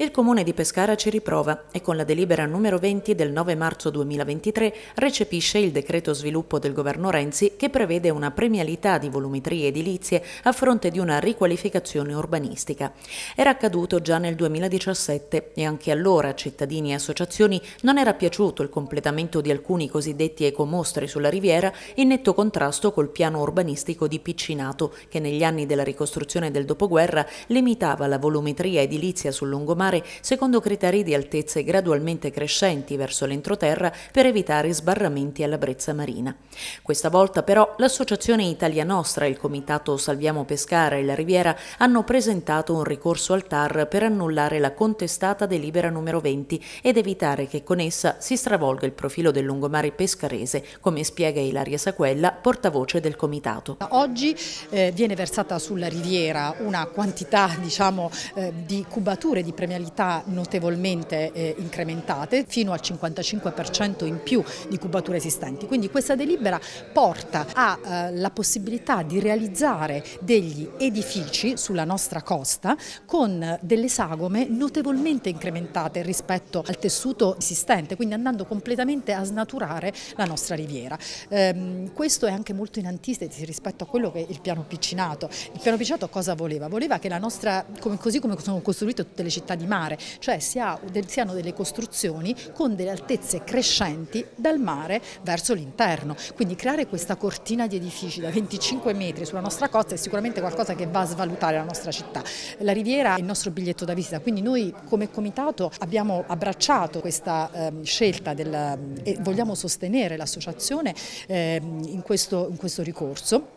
Il comune di Pescara ci riprova e con la delibera numero 20 del 9 marzo 2023 recepisce il decreto sviluppo del governo Renzi che prevede una premialità di volumetrie edilizie a fronte di una riqualificazione urbanistica. Era accaduto già nel 2017 e anche allora cittadini e associazioni non era piaciuto il completamento di alcuni cosiddetti ecomostri sulla riviera in netto contrasto col piano urbanistico di Piccinato che negli anni della ricostruzione del dopoguerra limitava la volumetria edilizia sul lungomare mare secondo criteri di altezze gradualmente crescenti verso l'entroterra per evitare sbarramenti alla brezza marina. Questa volta però l'Associazione Italia Nostra e il Comitato Salviamo Pescara e la Riviera hanno presentato un ricorso al TAR per annullare la contestata delibera numero 20 ed evitare che con essa si stravolga il profilo del lungomare pescarese, come spiega Ilaria Saquella, portavoce del Comitato. Oggi eh, viene versata sulla riviera una quantità diciamo, eh, di cubature di premialità criminalità notevolmente eh, incrementate, fino al 55% in più di cubature esistenti. Quindi questa delibera porta alla eh, possibilità di realizzare degli edifici sulla nostra costa con delle sagome notevolmente incrementate rispetto al tessuto esistente, quindi andando completamente a snaturare la nostra riviera. Ehm, questo è anche molto in antitesi rispetto a quello che è il piano piccinato. Il piano piccinato cosa voleva? Voleva che la nostra, come, così come sono costruite tutte le città di mare, cioè si, ha, si hanno delle costruzioni con delle altezze crescenti dal mare verso l'interno, quindi creare questa cortina di edifici da 25 metri sulla nostra costa è sicuramente qualcosa che va a svalutare la nostra città. La Riviera è il nostro biglietto da visita, quindi noi come comitato abbiamo abbracciato questa eh, scelta del, ehm, e vogliamo sostenere l'associazione eh, in, in questo ricorso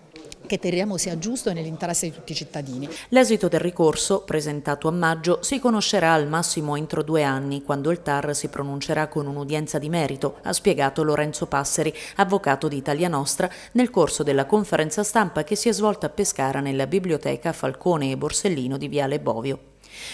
che teniamo sia giusto nell'interesse di tutti i cittadini. L'esito del ricorso, presentato a maggio, si conoscerà al massimo entro due anni, quando il TAR si pronuncerà con un'udienza di merito, ha spiegato Lorenzo Passeri, avvocato di Italia Nostra, nel corso della conferenza stampa che si è svolta a Pescara nella biblioteca Falcone e Borsellino di Viale Bovio.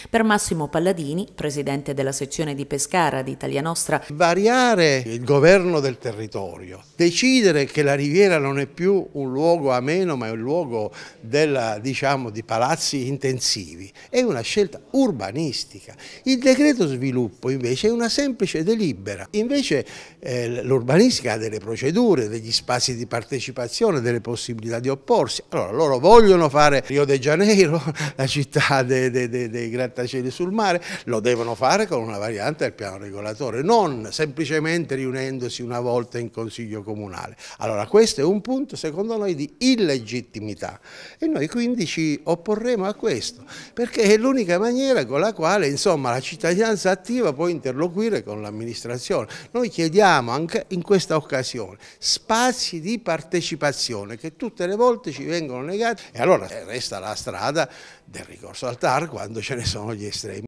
Per Massimo Palladini, presidente della sezione di Pescara di Italia Nostra, variare il governo del territorio, decidere che la Riviera non è più un luogo ameno ma è un luogo della, diciamo, di palazzi intensivi, è una scelta urbanistica. Il decreto sviluppo invece è una semplice delibera, invece eh, l'urbanistica ha delle procedure, degli spazi di partecipazione, delle possibilità di opporsi. Allora loro vogliono fare Rio de Janeiro, la città dei de, de, de dei grattacieli sul mare, lo devono fare con una variante del piano regolatore, non semplicemente riunendosi una volta in Consiglio Comunale. Allora questo è un punto secondo noi di illegittimità e noi quindi ci opporremo a questo, perché è l'unica maniera con la quale insomma, la cittadinanza attiva può interloquire con l'amministrazione. Noi chiediamo anche in questa occasione spazi di partecipazione che tutte le volte ci vengono negati e allora resta la strada del ricorso al TAR quando ce ne sono gli estremi.